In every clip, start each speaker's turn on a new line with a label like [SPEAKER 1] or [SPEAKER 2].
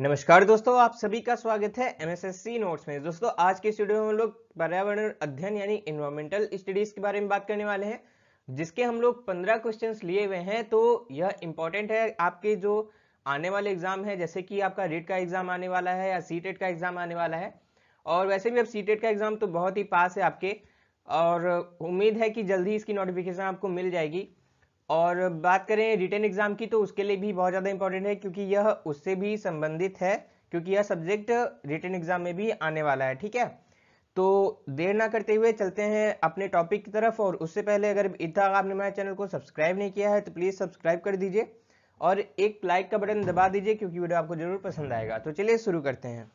[SPEAKER 1] नमस्कार दोस्तों आप सभी का स्वागत है एमएसएससी नोट्स में दोस्तों आज के स्टूडियो में हम लोग पर्यावरण अध्ययन यानी इन्वायरमेंटल स्टडीज के बारे में बात करने वाले हैं जिसके हम लोग पंद्रह क्वेश्चन लिए हुए हैं तो यह इम्पोर्टेंट है आपके जो आने वाले एग्जाम है जैसे कि आपका रेट का एग्जाम आने वाला है या सी का एग्जाम आने वाला है और वैसे भी अब सी का एग्जाम तो बहुत ही पास है आपके और उम्मीद है कि जल्द ही इसकी नोटिफिकेशन आपको मिल जाएगी और बात करें रिटर्न एग्जाम की तो उसके लिए भी बहुत ज़्यादा इंपॉर्टेंट है क्योंकि यह उससे भी संबंधित है क्योंकि यह सब्जेक्ट रिटर्न एग्जाम में भी आने वाला है ठीक है तो देर ना करते हुए चलते हैं अपने टॉपिक की तरफ और उससे पहले अगर इतना आपने हमारे चैनल को सब्सक्राइब नहीं किया है तो प्लीज़ सब्सक्राइब कर दीजिए और एक लाइक का बटन दबा दीजिए क्योंकि वीडियो आपको जरूर पसंद आएगा तो चलिए शुरू करते हैं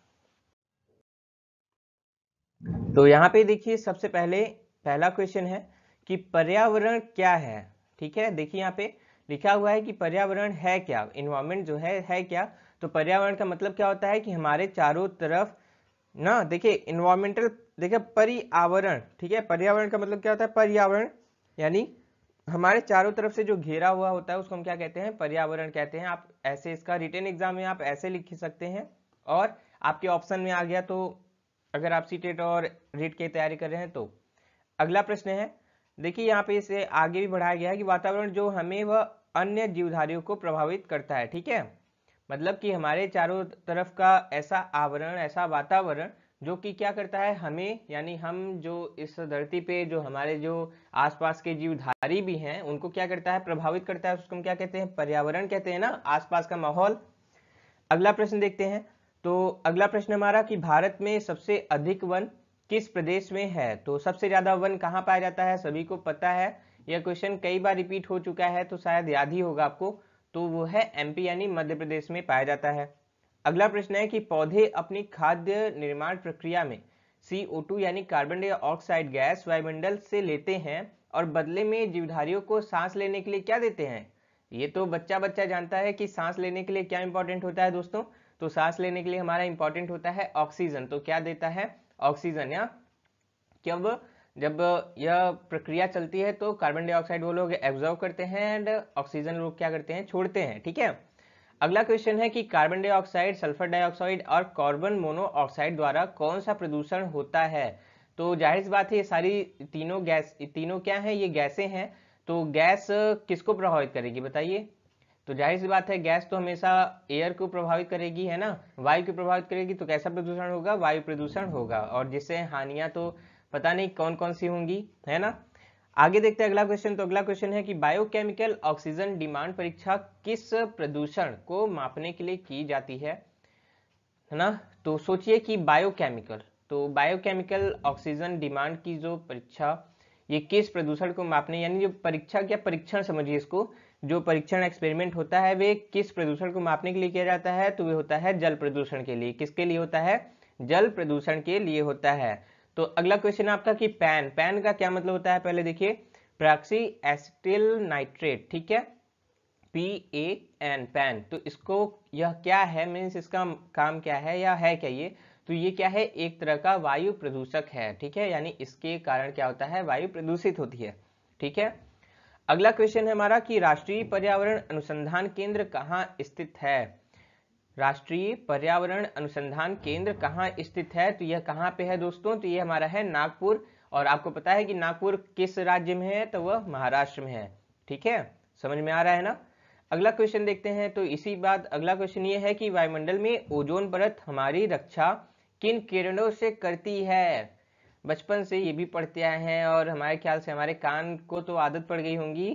[SPEAKER 1] तो यहाँ पे देखिए सबसे पहले पहला क्वेश्चन है कि पर्यावरण क्या है ठीक है देखिए यहाँ पे लिखा हुआ है कि पर्यावरण है क्या इन्वायरमेंट जो है है क्या तो पर्यावरण का मतलब क्या होता है कि हमारे चारों तरफ ना देखिए इन्वायरमेंटल देखिए पर्यावरण ठीक है पर्यावरण का मतलब क्या होता है पर्यावरण यानी हमारे चारों तरफ से जो घेरा हुआ होता है उसको हम क्या कहते हैं पर्यावरण कहते हैं आप ऐसे इसका रिटर्न एग्जाम में आप ऐसे लिख सकते हैं और आपके ऑप्शन में आ गया तो अगर आप सी e और रीट e की तैयारी कर रहे हैं तो अगला प्रश्न है देखिए यहाँ पे इसे आगे भी बढ़ाया गया है कि वातावरण जो हमें वह अन्य जीवधारियों को प्रभावित करता है ठीक है मतलब कि हमारे चारों तरफ का ऐसा आवरण ऐसा वातावरण जो कि क्या करता है हमें यानी हम जो इस धरती पे जो हमारे जो आसपास के जीवधारी भी हैं उनको क्या करता है प्रभावित करता है उसको हम क्या कहते हैं पर्यावरण कहते हैं ना आसपास का माहौल अगला प्रश्न देखते हैं तो अगला प्रश्न हमारा कि भारत में सबसे अधिक वन किस प्रदेश में है तो सबसे ज्यादा वन कहाँ पाया जाता है सभी को पता है यह क्वेश्चन कई बार रिपीट हो चुका है तो शायद याद ही होगा आपको तो वो है एमपी यानी मध्य प्रदेश में पाया जाता है अगला प्रश्न है कि पौधे अपनी खाद्य निर्माण प्रक्रिया में CO2 यानी कार्बन डाइऑक्साइड गैस वायुमंडल से लेते हैं और बदले में जीवधारियों को सांस लेने के लिए क्या देते हैं ये तो बच्चा बच्चा जानता है कि सांस लेने के लिए क्या इंपॉर्टेंट होता है दोस्तों तो सांस लेने के लिए हमारा इंपॉर्टेंट होता है ऑक्सीजन तो क्या देता है ऑक्सीजन या कब जब यह प्रक्रिया चलती है तो कार्बन डाइऑक्साइड वो लोग एब्जॉर्व करते हैं एंड ऑक्सीजन लोग क्या करते हैं छोड़ते हैं ठीक है अगला क्वेश्चन है कि कार्बन डाइऑक्साइड सल्फर डाइऑक्साइड और कार्बन मोनोऑक्साइड द्वारा कौन सा प्रदूषण होता है तो जाहिर सी बात है ये सारी तीनों गैस तीनों क्या है ये गैसें हैं तो गैस किसको प्रभावित करेगी बताइए तो जाहिर सी बात है गैस तो हमेशा एयर को प्रभावित करेगी है ना वायु को प्रभावित करेगी तो कैसा प्रदूषण होगा वायु प्रदूषण होगा और जिससे हानियां तो पता नहीं कौन कौन सी होंगी है ना आगे देखते हैं अगला क्वेश्चन तो अगला क्वेश्चन है कि बायोकेमिकल ऑक्सीजन डिमांड परीक्षा किस प्रदूषण को मापने के लिए की जाती है है ना तो सोचिए कि बायोकेमिकल तो बायोकेमिकल ऑक्सीजन डिमांड की जो परीक्षा ये किस प्रदूषण को मापने यानी जो परीक्षा क्या परीक्षण समझिए इसको जो परीक्षण एक्सपेरिमेंट होता है वे किस प्रदूषण को मापने के लिए किया जाता है तो वे होता है जल प्रदूषण के लिए किसके लिए होता है जल प्रदूषण के लिए होता है तो अगला क्वेश्चन आपका कि पैन पैन का क्या मतलब होता है पहले देखिए प्राक्सी एसिटिल नाइट्रेट ठीक है पी ए एन पैन तो इसको यह क्या है मीन्स इसका काम क्या है या है क्या ये तो ये क्या है एक तरह का वायु प्रदूषक है ठीक है यानी इसके कारण क्या होता है वायु प्रदूषित होती है ठीक है अगला क्वेश्चन है हमारा कि राष्ट्रीय पर्यावरण अनुसंधान केंद्र कहाँ स्थित है राष्ट्रीय पर्यावरण अनुसंधान केंद्र कहाँ स्थित है तो यह कहाँ पे है दोस्तों तो यह हमारा है नागपुर और आपको पता है कि नागपुर किस राज्य में है तो वह महाराष्ट्र में है ठीक है समझ में आ रहा है ना अगला क्वेश्चन देखते हैं तो इसी बात अगला क्वेश्चन ये है कि वायुमंडल में ओजोन परत हमारी रक्षा किन किरणों से करती है बचपन से ये भी पढ़ते आए हैं और हमारे ख्याल से हमारे कान को तो आदत पड़ गई होंगी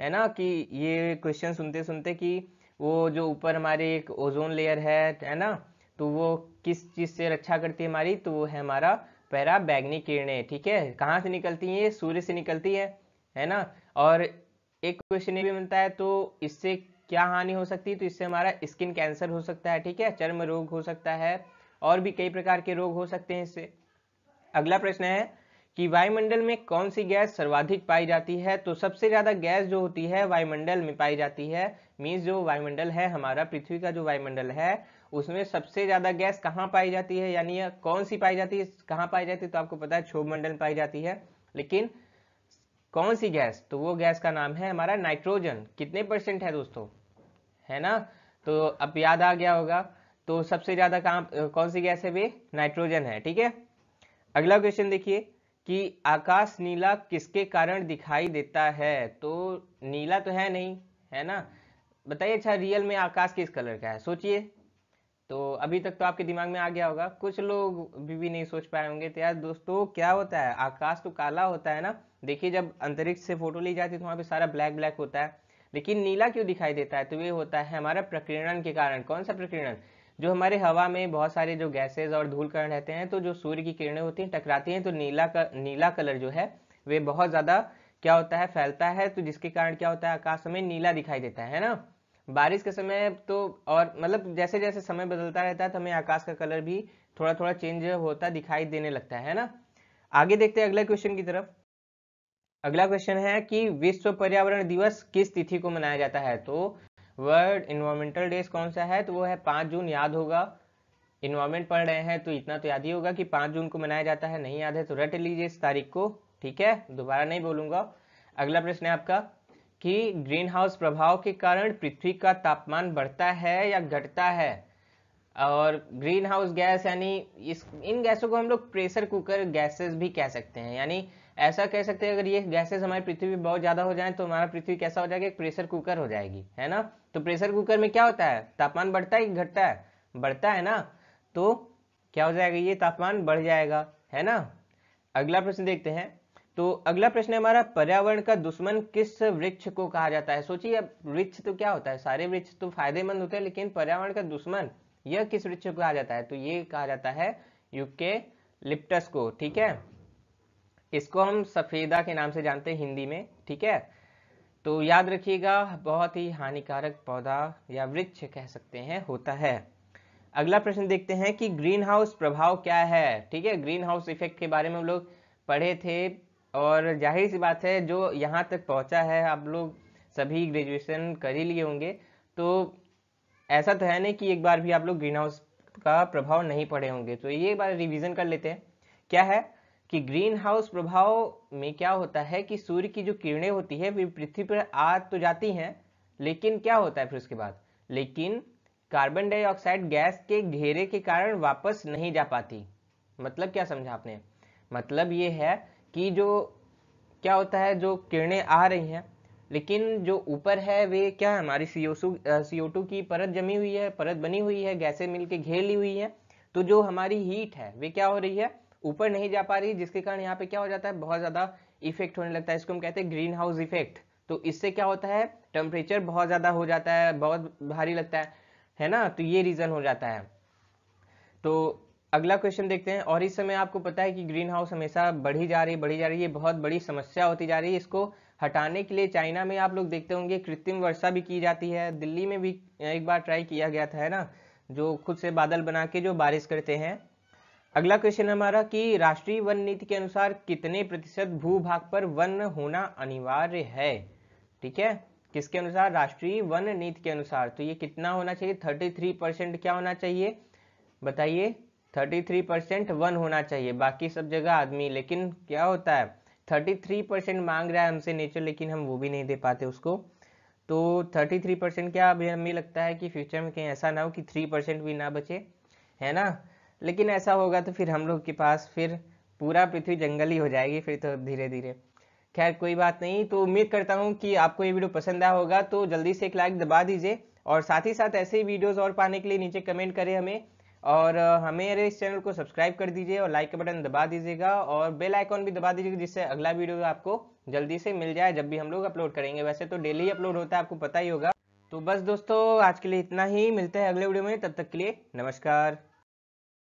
[SPEAKER 1] है ना कि ये क्वेश्चन सुनते सुनते कि वो जो ऊपर हमारे एक ओजोन लेयर है है ना तो वो किस चीज़ से रक्षा करती है हमारी तो वो है हमारा पैरा बैगनी किरणें ठीक है कहाँ से निकलती हैं ये सूर्य से निकलती है है ना और एक क्वेश्चन ये भी मिलता है तो इससे क्या हानि हो सकती है तो इससे हमारा स्किन कैंसर हो सकता है ठीक है चर्म रोग हो सकता है और भी कई प्रकार के रोग हो सकते हैं इससे अगला प्रश्न है कि वायुमंडल में कौन सी गैस सर्वाधिक पाई जाती है तो सबसे ज़्यादा गैस जो होती है वायुमंडल में पाई जाती है मीन्स जो वायुमंडल है हमारा पृथ्वी का जो वायुमंडल है उसमें सबसे ज़्यादा गैस कहाँ पाई जाती है यानी या कौन सी पाई जाती है कहाँ पाई जाती है तो आपको पता है क्षोभ मंडल पाई जाती है लेकिन कौन सी गैस तो वो गैस का नाम है हमारा नाइट्रोजन कितने परसेंट है दोस्तों है ना तो अब याद आ गया होगा तो सबसे ज़्यादा कहाँ कौन सी गैस है वे नाइट्रोजन है ठीक है अगला क्वेश्चन देखिए कि आकाश नीला किसके कारण दिखाई देता है तो नीला तो है नहीं है ना बताइए अच्छा रियल में आकाश किस कलर का है सोचिए तो अभी तक तो आपके दिमाग में आ गया होगा कुछ लोग भी, भी नहीं सोच पाए होंगे तो यार दोस्तों क्या होता है आकाश तो काला होता है ना देखिए जब अंतरिक्ष से फोटो ली जाती है तो वहाँ पे सारा ब्लैक ब्लैक होता है लेकिन नीला क्यों दिखाई देता है तो ये होता है हमारा प्रकीर्णन के कारण कौन सा प्रकीर्णन जो हमारे हवा में बहुत सारे जो गैसेज और धूल कण रहते हैं तो जो सूर्य की किरणें होती हैं टकराती हैं तो नीला कर, नीला कलर जो है वे बहुत ज़्यादा क्या होता है फैलता है तो जिसके कारण क्या होता है आकाश में नीला दिखाई देता है ना बारिश के समय तो और मतलब जैसे जैसे समय बदलता रहता है तो हमें आकाश का कलर भी थोड़ा थोड़ा चेंज होता दिखाई देने लगता है ना आगे देखते हैं अगले क्वेश्चन की तरफ अगला क्वेश्चन है कि विश्व पर्यावरण दिवस किस तिथि को मनाया जाता है तो वर्ल्ड इन्वायरमेंटल डेज कौन सा है तो वो है पाँच जून याद होगा इन्वायरमेंट पढ़ रहे हैं तो इतना तो याद ही होगा कि पाँच जून को मनाया जाता है नहीं याद है तो रट लीजिए इस तारीख को ठीक है दोबारा नहीं बोलूँगा अगला प्रश्न है आपका कि ग्रीन हाउस प्रभाव के कारण पृथ्वी का तापमान बढ़ता है या घटता है और ग्रीन हाउस गैस यानी इस इन गैसों को हम लोग प्रेशर कुकर गैसेस भी कह सकते हैं यानी ऐसा कह सकते हैं अगर ये गैसेस हमारी पृथ्वी में बहुत ज़्यादा हो जाए तो हमारा पृथ्वी कैसा हो जाएगा एक प्रेशर कुकर हो जाएगी है ना तो प्रेशर कुकर में क्या होता है तापमान बढ़ता है कि घटता है बढ़ता है ना तो क्या हो जाएगा ये तापमान बढ़ जाएगा है ना अगला प्रश्न देखते हैं तो अगला प्रश्न है हमारा पर्यावरण का दुश्मन किस वृक्ष को कहा जाता है सोचिए अब वृक्ष तो क्या होता है सारे वृक्ष तो फायदेमंद होते हैं लेकिन पर्यावरण का दुश्मन यह किस वृक्ष को कहा जाता है तो ये कहा जाता है युके लिप्टस को ठीक है इसको हम सफ़ेदा के नाम से जानते हैं हिंदी में ठीक है तो याद रखिएगा बहुत ही हानिकारक पौधा या वृक्ष कह सकते हैं होता है अगला प्रश्न देखते हैं कि ग्रीन हाउस प्रभाव क्या है ठीक है ग्रीन हाउस इफेक्ट के बारे में हम लोग पढ़े थे और जाहिर सी बात है जो यहाँ तक पहुँचा है आप लोग सभी ग्रेजुएशन कर ही लिए होंगे तो ऐसा तो है नहीं कि एक बार भी आप लोग ग्रीन हाउस का प्रभाव नहीं पड़े होंगे तो ये बार रिविजन कर लेते हैं क्या है कि ग्रीन हाउस प्रभाव में क्या होता है कि सूर्य की जो किरणें होती है वे पृथ्वी पर आ तो जाती हैं लेकिन क्या होता है फिर उसके बाद लेकिन कार्बन डाइऑक्साइड गैस के घेरे के कारण वापस नहीं जा पाती मतलब क्या समझा आपने मतलब ये है कि जो क्या होता है जो किरणें आ रही हैं लेकिन जो ऊपर है वे क्या है हमारी सी ओ टू की परत जमी हुई है परत बनी हुई है गैसें मिलके घेर ली हुई है तो जो हमारी हीट है वे क्या हो रही है ऊपर नहीं जा पा रही जिसके कारण यहाँ पे क्या हो जाता है बहुत ज़्यादा इफेक्ट होने लगता है इसको हम कहते हैं ग्रीन हाउस इफेक्ट तो इससे क्या होता है टेम्परेचर बहुत ज़्यादा हो जाता है बहुत भारी लगता है है ना तो ये रीज़न हो जाता है तो अगला क्वेश्चन देखते हैं और इस समय आपको पता है कि ग्रीन हाउस हमेशा बढ़ी जा रही है बढ़ी जा रही है बहुत बड़ी समस्या होती जा रही है इसको हटाने के लिए चाइना में आप लोग देखते होंगे कृत्रिम वर्षा भी की जाती है दिल्ली में भी एक बार ट्राई किया गया था है ना जो खुद से बादल बना के जो बारिश करते हैं अगला क्वेश्चन हमारा कि राष्ट्रीय वन नीति के अनुसार कितने प्रतिशत भूभाग पर वन होना अनिवार्य है ठीक है किसके अनुसार राष्ट्रीय वन नीति के अनुसार तो ये कितना होना चाहिए 33 परसेंट क्या होना चाहिए बताइए 33 परसेंट वन होना चाहिए बाकी सब जगह आदमी लेकिन क्या होता है 33 परसेंट मांग रहा है हमसे नेचर लेकिन हम वो भी नहीं दे पाते उसको तो 33 परसेंट क्या अभी हमें लगता है कि फ्यूचर में कहीं ऐसा ना हो कि 3 परसेंट भी ना बचे है ना लेकिन ऐसा होगा तो फिर हम लोग के पास फिर पूरा पृथ्वी जंगली हो जाएगी फिर तो धीरे धीरे खैर कोई बात नहीं तो उम्मीद करता हूँ कि आपको ये वीडियो पसंद आया होगा तो जल्दी से एक लाइक दबा दीजिए और साथ ही साथ ऐसे ही वीडियोज़ और पाने के लिए नीचे कमेंट करें हमें और हमें मेरे इस चैनल को सब्सक्राइब कर दीजिए और लाइक का बटन दबा दीजिएगा और बेल आइकॉन भी दबा दीजिएगा जिससे अगला वीडियो आपको जल्दी से मिल जाए जब भी हम लोग अपलोड करेंगे वैसे तो डेली अपलोड होता है आपको पता ही होगा तो बस दोस्तों आज के लिए इतना ही मिलते हैं अगले वीडियो में तब तक के लिए नमस्कार